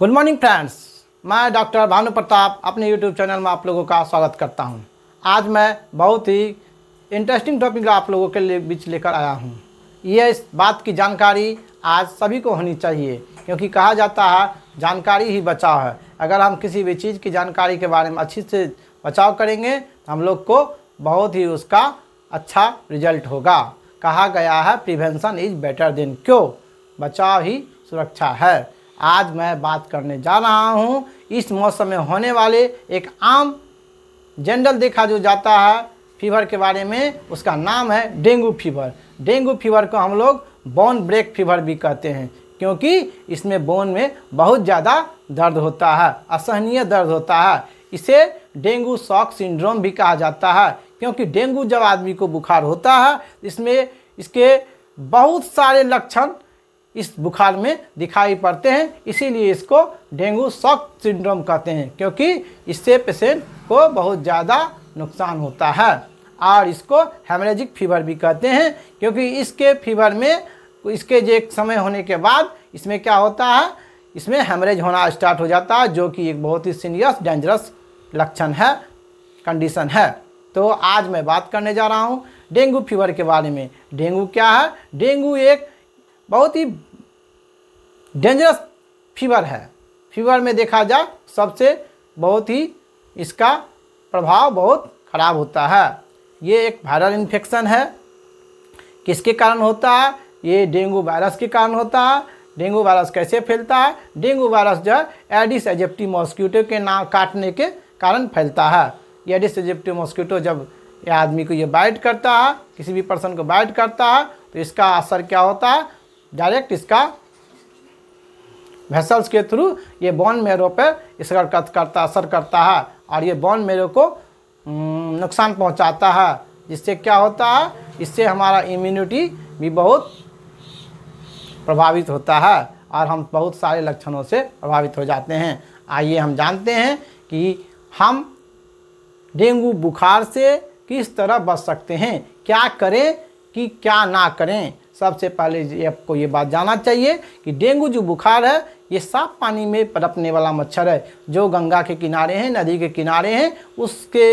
Good morning friends मैं doctor Bhanu Pratap अपने YouTube channel में आप लोगों का स्वागत करता हूं। आज मैं बहुत ही इंटरेस्टिंग टॉपिक आप लोगों के बीच लेकर आया हूं। यह इस बात की जानकारी आज सभी को होनी चाहिए क्योंकि कहा जाता है जानकारी ही बचाव है अगर हम किसी भी चीज़ की जानकारी के बारे में अच्छी से बचाव करेंगे तो हम लोग को बहुत ही उसका अच्छा रिजल्ट होगा कहा गया है प्रिवेंशन इज बेटर देन क्यों बचाव ही सुरक्षा है आज मैं बात करने जा रहा हूँ इस मौसम में होने वाले एक आम जनरल देखा जो जाता है फीवर के बारे में उसका नाम है डेंगू फीवर डेंगू फीवर को हम लोग बोन ब्रेक फीवर भी कहते हैं क्योंकि इसमें बोन में बहुत ज़्यादा दर्द होता है असहनीय दर्द होता है इसे डेंगू शॉक सिंड्रोम भी कहा जाता है क्योंकि डेंगू जब आदमी को बुखार होता है इसमें इसके बहुत सारे लक्षण इस बुखार में दिखाई पड़ते हैं इसीलिए इसको डेंगू शॉक सिंड्रोम कहते हैं क्योंकि इससे पेशेंट को बहुत ज़्यादा नुकसान होता है और इसको हेमरेजिक फीवर भी कहते हैं क्योंकि इसके फीवर में इसके जो एक समय होने के बाद इसमें क्या होता है इसमें हेमरेज होना स्टार्ट हो जाता है जो कि एक बहुत ही सीनियस डेंजरस लक्षण है कंडीशन है तो आज मैं बात करने जा रहा हूँ डेंगू फीवर के बारे में डेंगू क्या है डेंगू एक बहुत ही डेंजरस फीवर है फीवर में देखा जाए सबसे बहुत ही इसका प्रभाव बहुत खराब होता है ये एक वायरल इन्फेक्शन है किसके कारण होता है ये डेंगू वायरस के कारण होता है डेंगू वायरस कैसे फैलता है डेंगू वायरस जो है एडिस एजेप्टी मॉस्क्यूटो के ना काटने के कारण फैलता है एडिस एजेप्टी मॉस्क्यूटो जब ये आदमी को ये बाइट करता है किसी भी पर्सन को बाइट करता है तो इसका असर क्या होता है डायरेक्ट इसका वेसल्स के थ्रू ये बॉन मेरो पर इसका करता असर करता है और ये बॉन मेरो को नुकसान पहुंचाता है जिससे क्या होता है इससे हमारा इम्यूनिटी भी बहुत प्रभावित होता है और हम बहुत सारे लक्षणों से प्रभावित हो जाते हैं आइए हम जानते हैं कि हम डेंगू बुखार से किस तरह बच सकते हैं क्या करें कि क्या ना करें सबसे पहले आपको ये बात जानना चाहिए कि डेंगू जो बुखार है ये साफ पानी में पनपने वाला मच्छर है जो गंगा के किनारे हैं नदी के किनारे हैं उसके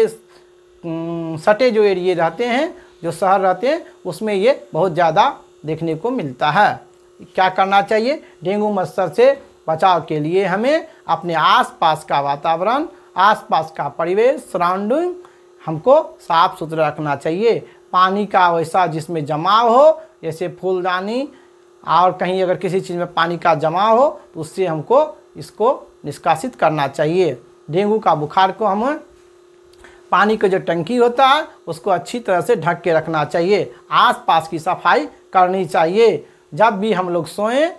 सटे जो एरिए रहते हैं जो शहर रहते हैं उसमें ये बहुत ज़्यादा देखने को मिलता है क्या करना चाहिए डेंगू मच्छर से बचाव के लिए हमें अपने आसपास का वातावरण आसपास का परिवेश सराउंडिंग हमको साफ़ सुथरा रखना चाहिए पानी का वैसा जिसमें जमाव हो जैसे फूलदानी और कहीं अगर किसी चीज़ में पानी का जमाव हो तो उससे हमको इसको निष्कासित करना चाहिए डेंगू का बुखार को हम पानी का जो टंकी होता है उसको अच्छी तरह से ढक के रखना चाहिए आसपास की सफाई करनी चाहिए जब भी हम लोग सोएं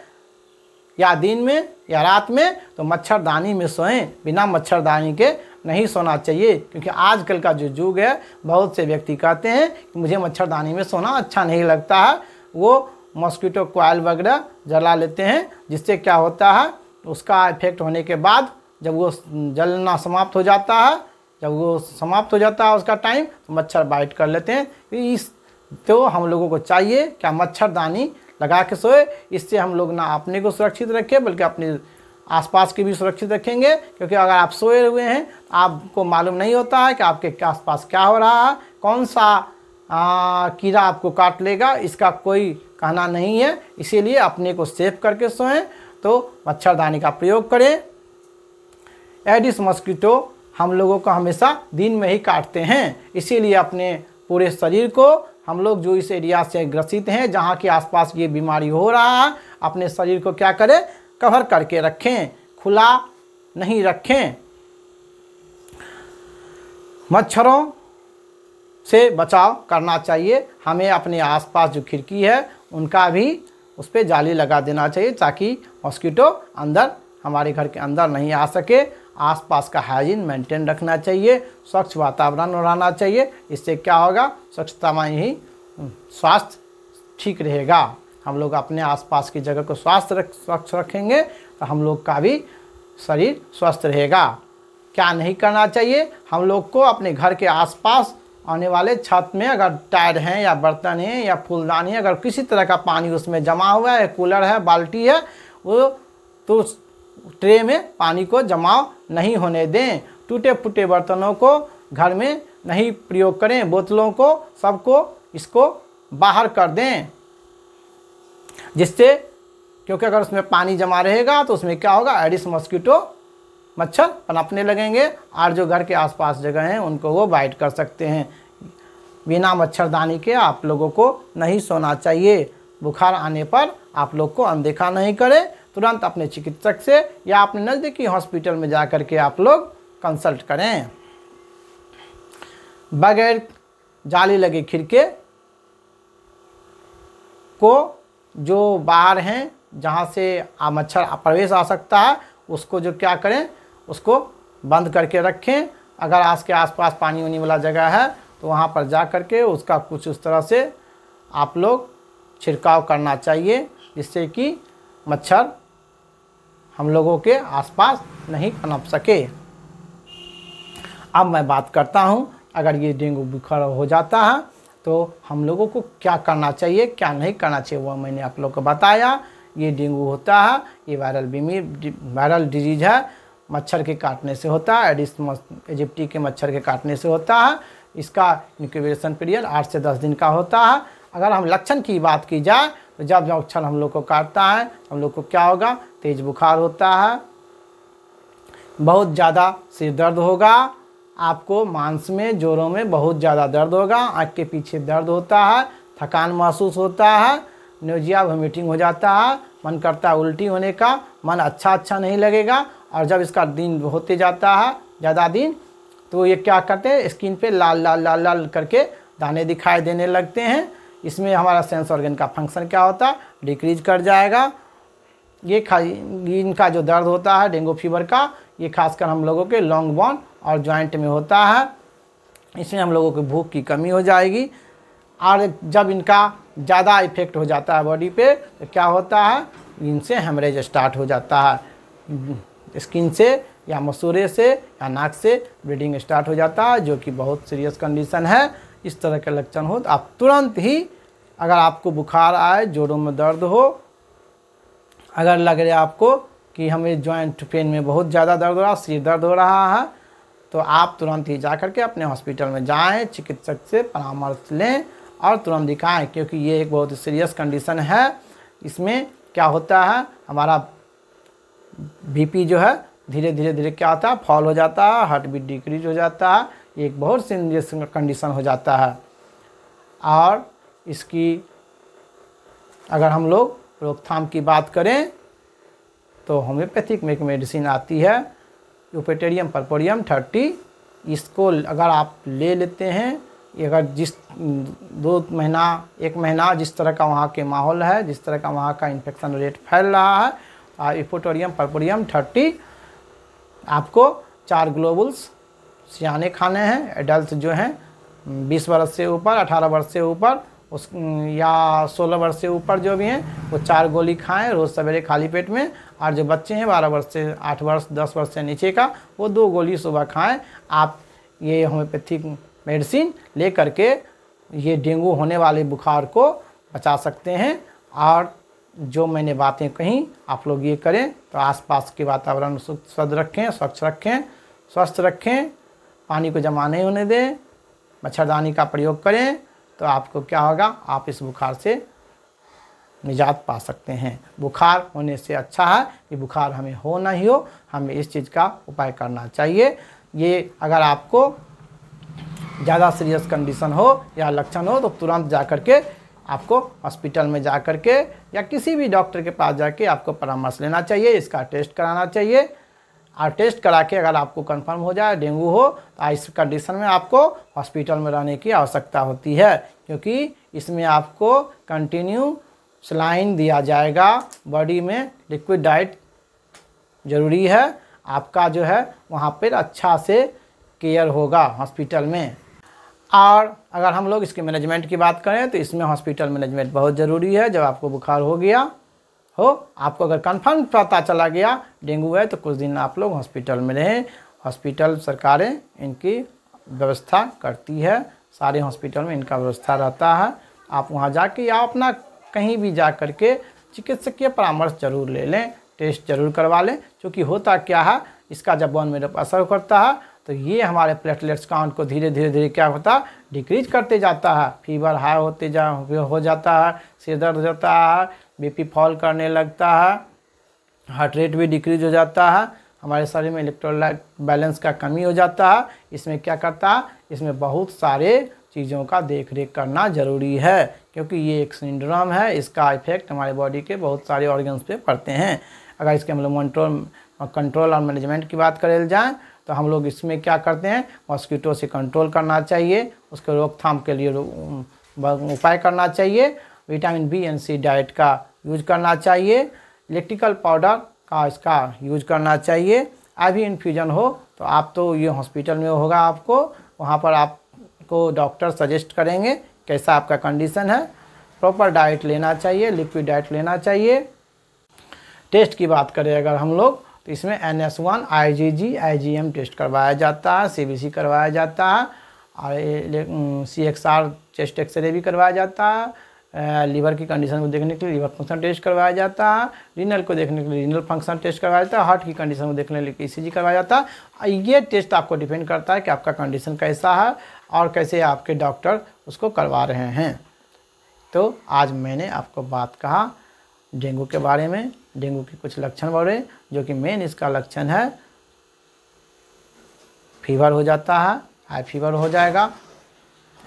या दिन में या रात में तो मच्छरदानी में सोएं बिना मच्छरदानी के नहीं सोना चाहिए क्योंकि आजकल का जो युग है बहुत से व्यक्ति कहते हैं कि मुझे मच्छरदानी में सोना अच्छा नहीं लगता है वो मॉस्किटो कोयल वगैरह जला लेते हैं जिससे क्या होता है उसका इफेक्ट होने के बाद जब वो जलना समाप्त हो जाता है जब वो समाप्त हो जाता है उसका टाइम तो मच्छर बाइट कर लेते हैं इस तो हम लोगों को चाहिए क्या मच्छरदानी लगा के सोए इससे हम लोग ना अपने को सुरक्षित रखें बल्कि अपने आसपास के भी सुरक्षित रखेंगे क्योंकि अगर आप सोए हुए हैं आपको मालूम नहीं होता है कि आपके आसपास क्या हो रहा है कौन सा कीड़ा आपको काट लेगा इसका कोई कहना नहीं है इसीलिए अपने को सेफ करके सोएं तो मच्छरदानी का प्रयोग करें एडिस मस्कीटो हम लोगों को हमेशा दिन में ही काटते हैं इसीलिए अपने पूरे शरीर को हम लोग जो इस एरिया से ग्रसित हैं जहाँ के आसपास ये बीमारी हो रहा है अपने शरीर को क्या करें कवर करके रखें खुला नहीं रखें मच्छरों से बचाव करना चाहिए हमें अपने आसपास जो खिड़की है उनका भी उस पर जाली लगा देना चाहिए ताकि मॉस्किटो अंदर हमारे घर के अंदर नहीं आ सके आसपास का हाइजीन मेंटेन रखना चाहिए स्वच्छ वातावरण रहना चाहिए इससे क्या होगा स्वच्छता में ही हम्म, स्वास्थ्य ठीक रहेगा हम लोग अपने आसपास की जगह को स्वास्थ्य रख स्वच्छ रखेंगे तो हम लोग का भी शरीर स्वस्थ रहेगा क्या नहीं करना चाहिए हम लोग को अपने घर के आसपास आने वाले छत में अगर टायर हैं या बर्तन हैं या फूलदानी है अगर किसी तरह का पानी उसमें जमा हुआ है कूलर है बाल्टी है वो तो ट्रे में पानी को जमाव नहीं होने दें टूटे फूटे बर्तनों को घर में नहीं प्रयोग करें बोतलों को सबको इसको बाहर कर दें जिससे क्योंकि अगर उसमें पानी जमा रहेगा तो उसमें क्या होगा एडिस मॉस्किटो मच्छर पनपने लगेंगे और जो घर के आसपास जगह हैं उनको वो बाइट कर सकते हैं बिना मच्छरदानी के आप लोगों को नहीं सोना चाहिए बुखार आने पर आप लोग को अनदेखा नहीं करें तुरंत अपने चिकित्सक से या अपने नज़दीकी हॉस्पिटल में जा कर के आप लोग कंसल्ट करें बगैर जाली लगे खिड़के को जो बाहर हैं जहाँ से मच्छर प्रवेश आ सकता है उसको जो क्या करें उसको बंद करके रखें अगर आज के आसपास पानी उनी वाला जगह है तो वहाँ पर जा कर के उसका कुछ उस तरह से आप लोग छिड़काव करना चाहिए जिससे कि मच्छर हम लोगों के आसपास नहीं पनप सके अब मैं बात करता हूँ अगर ये डेंगू बुखार हो जाता है तो हम लोगों को क्या करना चाहिए क्या नहीं करना चाहिए वह मैंने आप लोग को बताया ये डेंगू होता है ये वायरल बीमी वायरल डिजीज है मच्छर के काटने से होता है एडिस एजिप्टी के मच्छर के काटने से होता है इसका इंक्यूबेशन पीरियड आठ से दस दिन का होता है अगर हम लक्षण की बात की जाए तो जब जब लक्षण हम लोग को काटता है हम लोग को क्या होगा तेज़ बुखार होता है बहुत ज़्यादा सिर दर्द होगा आपको मांस में जोरों में बहुत ज़्यादा दर्द होगा आँख के पीछे दर्द होता है थकान महसूस होता है न्यूजिया वोमिटिंग हो जाता है मन करता है उल्टी होने का मन अच्छा अच्छा नहीं लगेगा और जब इसका दिन होते जाता है ज़्यादा दिन तो ये क्या करते हैं स्किन पे लाल लाल लाल लाल करके दाने दिखाई देने लगते हैं इसमें हमारा सेंस ऑर्गन का फंक्शन क्या होता है डिक्रीज कर जाएगा ये खा इनका जो दर्द होता है डेंगू फीवर का ये खासकर हम लोगों के लॉन्ग बॉन और जॉइंट में होता है इसमें हम लोगों की भूख की कमी हो जाएगी और जब इनका ज़्यादा इफेक्ट हो जाता है बॉडी पे तो क्या होता है इनसे हेमरेज स्टार्ट हो जाता है स्किन से या मसूरे से या नाक से ब्लीडिंग स्टार्ट हो जाता है जो कि बहुत सीरियस कंडीशन है इस तरह के लक्षण हो तो आप तुरंत ही अगर आपको बुखार आए जोड़ों में दर्द हो अगर लग रहा आपको कि हमें जॉइंट पेन में बहुत ज़्यादा दर्द हो रहा है सिर दर्द हो रहा है तो आप तुरंत ही जा कर के अपने हॉस्पिटल में जाएं चिकित्सक से परामर्श लें और तुरंत दिखाएं क्योंकि ये एक बहुत सीरियस कंडीशन है इसमें क्या होता है हमारा बीपी जो है धीरे धीरे धीरे क्या होता है फॉल हो जाता है हार्ट बीट डिक्रीज हो जाता है एक बहुत सीरियस कंडीशन हो जाता है और इसकी अगर हम लोग रोकथाम की बात करें तो होम्योपैथिक में एक मेडिसिन आती है यूपेटेरियम पर्पोरियम थर्टी इसको अगर आप ले लेते हैं अगर जिस दो महीना एक महीना जिस तरह का वहाँ के माहौल है जिस तरह का वहाँ का इन्फेक्शन रेट फैल रहा है और इफोटोरियम पर्पोरियम थर्टी आपको चार ग्लोबल्स सियाने खाने हैं एडल्ट जो हैं बीस वर्ष से ऊपर अठारह वर्ष से ऊपर उस या सोलह वर्ष से ऊपर जो भी हैं वो चार गोली खाएं रोज़ सवेरे खाली पेट में और जो बच्चे हैं बारह वर्ष से आठ वर्ष दस वर्ष से नीचे का वो दो गोली सुबह खाएं आप ये होम्योपैथिक मेडिसिन ले करके ये डेंगू होने वाले बुखार को बचा सकते हैं और जो मैंने बातें कहीं आप लोग ये करें तो आसपास के वातावरण स्वच्छ रखें स्वच्छ रखें स्वस्थ रखें पानी को जमा नहीं होने दें मच्छरदानी का प्रयोग करें तो आपको क्या होगा आप इस बुखार से निजात पा सकते हैं बुखार होने से अच्छा है कि बुखार हमें हो ना ही हो हमें इस चीज़ का उपाय करना चाहिए ये अगर आपको ज़्यादा सीरियस कंडीशन हो या लक्षण हो तो तुरंत जा कर के आपको हॉस्पिटल में जा कर के या किसी भी डॉक्टर के पास जाके आपको परामर्श लेना चाहिए इसका टेस्ट कराना चाहिए और टेस्ट करा के अगर आपको कंफर्म हो जाए डेंगू हो तो इस कंडीशन में आपको हॉस्पिटल में रहने की आवश्यकता होती है क्योंकि इसमें आपको कंटिन्यू सलाइन दिया जाएगा बॉडी में लिक्विड डाइट ज़रूरी है आपका जो है वहाँ पर अच्छा से केयर होगा हॉस्पिटल में और अगर हम लोग इसके मैनेजमेंट की बात करें तो इसमें हॉस्पिटल मैनेजमेंट बहुत ज़रूरी है जब आपको बुखार हो गया हो आपको अगर कन्फर्म पता चला गया डेंगू है तो कुछ दिन आप लोग हॉस्पिटल में रहें हॉस्पिटल सरकारें इनकी व्यवस्था करती है सारे हॉस्पिटल में इनका व्यवस्था रहता है आप वहाँ जाके या अपना कहीं भी जा कर के चिकित्सकीय परामर्श जरूर ले लें टेस्ट जरूर करवा लें क्योंकि होता क्या है इसका जब बॉन मेरे असर करता है तो ये हमारे प्लेटलेट्स काउंट को धीरे धीरे धीरे क्या होता है डिक्रीज करते जाता है फीवर हाई होते जा हो जाता है सिर दर्द होता है बीपी फॉल करने लगता है हार्ट रेट भी डिक्रीज हो जाता है हमारे शरीर में इलेक्ट्रोलाइट बैलेंस का कमी हो जाता है इसमें क्या करता है इसमें बहुत सारे चीज़ों का देख रेख करना ज़रूरी है क्योंकि ये एक सिंड्रोम है इसका इफेक्ट हमारे बॉडी के बहुत सारे ऑर्गन्स पे पड़ते हैं अगर इसके हम लोग मंट्रोल कंट्रोल और मैनेजमेंट की बात करें जाएँ तो हम लोग इसमें क्या करते हैं मॉस्किटो से कंट्रोल करना चाहिए उसके रोकथाम के लिए उपाय करना चाहिए vitamin B and C diet का यूज करना चाहिए इलेक्ट्रिकल पाउडर का इसका यूज करना चाहिए अभी इन्फ्यूजन हो तो आप तो ये हॉस्पिटल में होगा आपको वहाँ पर आपको डॉक्टर सजेस्ट करेंगे कैसा आपका कंडीशन है प्रॉपर डाइट लेना चाहिए लिक्विड डाइट लेना चाहिए टेस्ट की बात करें अगर हम लोग तो इसमें N S one I G G I G M test करवाया जाता है सी बी सी करवाया जाता है और C X R chest X-ray भी करवाया जाता है लीवर की कंडीशन को देखने के लिए लीवर फंक्शन टेस्ट करवाया जाता है रीनल को देखने के लिए रीनल फंक्शन टेस्ट करवाया जाता है हार्ट की कंडीशन को देखने के लिए ई करवाया जाता है ये टेस्ट आपको डिपेंड करता है कि आपका कंडीशन कैसा है और कैसे आपके डॉक्टर उसको करवा रहे हैं तो आज मैंने आपको बात कहा डेंगू के बारे में डेंगू के कुछ लक्षण बढ़े जो कि मेन इसका लक्षण है फीवर हो जाता है हाई फीवर हो जाएगा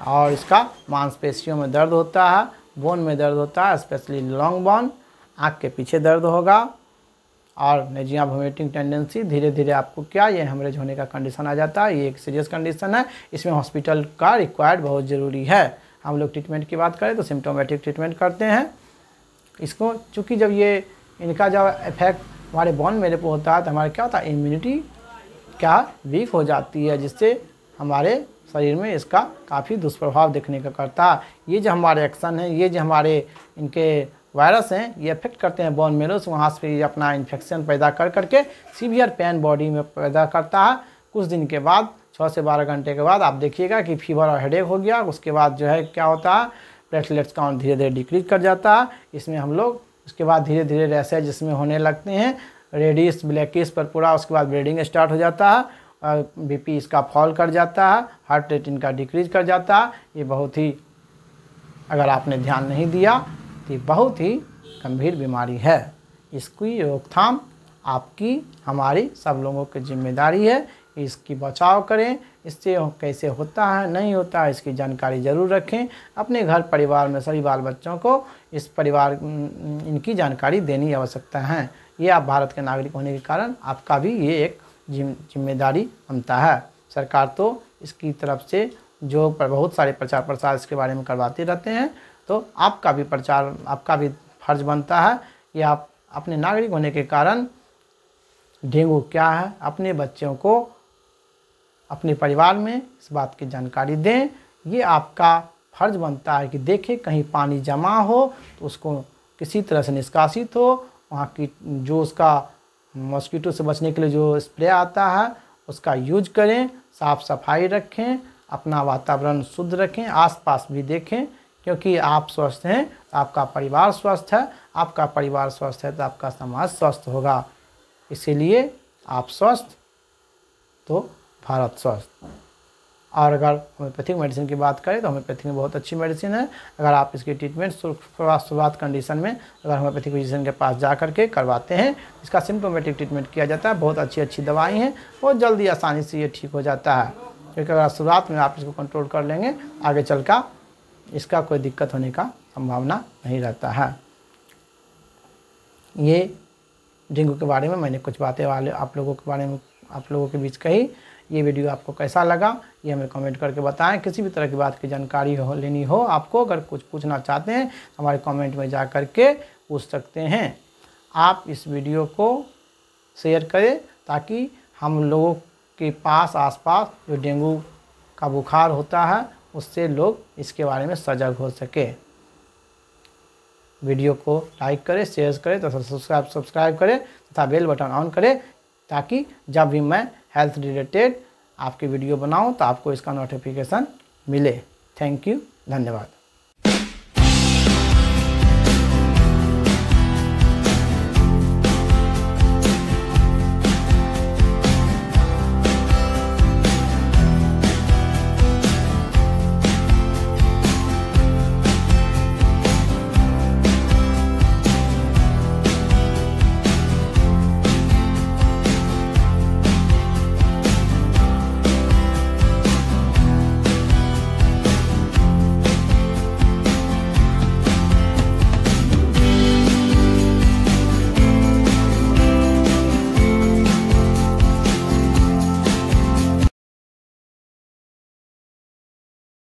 और इसका मांसपेशियों में दर्द होता है बोन में दर्द होता है स्पेशली लॉन्ग बोन आँख के पीछे दर्द होगा और नेजिया वोमिटिंग टेंडेंसी धीरे धीरे आपको क्या ये हेमरेज होने का कंडीशन आ जाता है ये एक सीरियस कंडीशन है इसमें हॉस्पिटल का रिक्वायर्ड बहुत ज़रूरी है हम लोग ट्रीटमेंट की बात करें तो सिम्टोमेटिक ट्रीटमेंट करते हैं इसको चूँकि जब ये इनका जब इफेक्ट हमारे बॉन मेरे पर होता है तो हमारा क्या होता है इम्यूनिटी क्या वीक हो जाती है जिससे हमारे शरीर में इसका काफ़ी दुष्प्रभाव देखने का करता है ये जो हमारे एक्शन हैं ये जो हमारे इनके वायरस हैं ये अफेक्ट करते हैं बोन मेरोस वहाँ से अपना इन्फेक्शन पैदा कर करके सीवियर पेन बॉडी में पैदा करता है कुछ दिन के बाद छः से बारह घंटे के बाद आप देखिएगा कि फीवर और हेडेक हो गया उसके बाद जो है क्या होता है प्लेटलेट्स काउंट धीरे धीरे डिक्रीज कर जाता है इसमें हम लोग उसके बाद धीरे धीरे रैसेज इसमें होने लगते हैं रेडिस ब्लैकिस पर पूरा उसके बाद ब्लीडिंग स्टार्ट हो जाता है बीपी इसका फॉल कर जाता है हार्ट रेट इनका डिक्रीज कर जाता है ये बहुत ही अगर आपने ध्यान नहीं दिया तो ये बहुत ही गंभीर बीमारी है इसकी रोकथाम आपकी हमारी सब लोगों की जिम्मेदारी है इसकी बचाव करें इससे कैसे होता है नहीं होता है इसकी जानकारी ज़रूर रखें अपने घर परिवार में सभी बाल बच्चों को इस परिवार इनकी जानकारी देनी आवश्यकता है ये आप भारत के नागरिक होने के कारण आपका भी ये एक जिम्मेदारी बनता है सरकार तो इसकी तरफ से जो बहुत सारे प्रचार प्रसार इसके बारे में करवाते रहते हैं तो आपका भी प्रचार आपका भी फर्ज बनता है कि आप अपने नागरिक होने के कारण डेंगू क्या है अपने बच्चों को अपने परिवार में इस बात की जानकारी दें ये आपका फर्ज बनता है कि देखें कहीं पानी जमा हो तो उसको किसी तरह से निष्कासित हो वहाँ की जो उसका मॉस्किटो से बचने के लिए जो स्प्रे आता है उसका यूज करें साफ़ सफाई रखें अपना वातावरण शुद्ध रखें आसपास भी देखें क्योंकि आप स्वस्थ हैं आपका परिवार स्वस्थ है आपका परिवार स्वस्थ है तो आपका समाज स्वस्थ होगा इसीलिए आप स्वस्थ तो भारत स्वस्थ और अगर होम्योपैथिक मेडिसिन की बात करें तो होम्योपैथिक में बहुत अच्छी मेडिसिन है अगर आप इसकी ट्रीटमेंट शुरुआत कंडीशन में अगर होम्योपैथिक फिजिशियन के पास जा करके करवाते हैं इसका सिम्टोमेटिक ट्रीटमेंट किया जाता है बहुत अच्छी अच्छी दवाई हैं बहुत जल्दी आसानी से ये ठीक हो जाता है क्योंकि अगर शुरुआत में आप इसको कंट्रोल कर लेंगे आगे चल का इसका कोई दिक्कत होने का संभावना नहीं रहता है ये डेंगू के बारे में मैंने कुछ बातें वाले आप लोगों के बारे में आप लोगों के बीच कही ये वीडियो आपको कैसा लगा ये हमें कमेंट करके बताएं किसी भी तरह की बात की जानकारी हो लेनी हो आपको अगर कुछ पूछना चाहते हैं तो हमारे कमेंट में जा कर के पूछ सकते हैं आप इस वीडियो को शेयर करें ताकि हम लोगों के पास आसपास जो डेंगू का बुखार होता है उससे लोग इसके बारे में सजग हो सके वीडियो को लाइक करें शेयर तो करें तथा सब्सक्राइब सब्सक्राइब करें तथा बेल बटन ऑन करें ताकि जब भी मैं हेल्थ रिलेटेड आपकी वीडियो बनाऊँ तो आपको इसका नोटिफिकेशन मिले थैंक यू धन्यवाद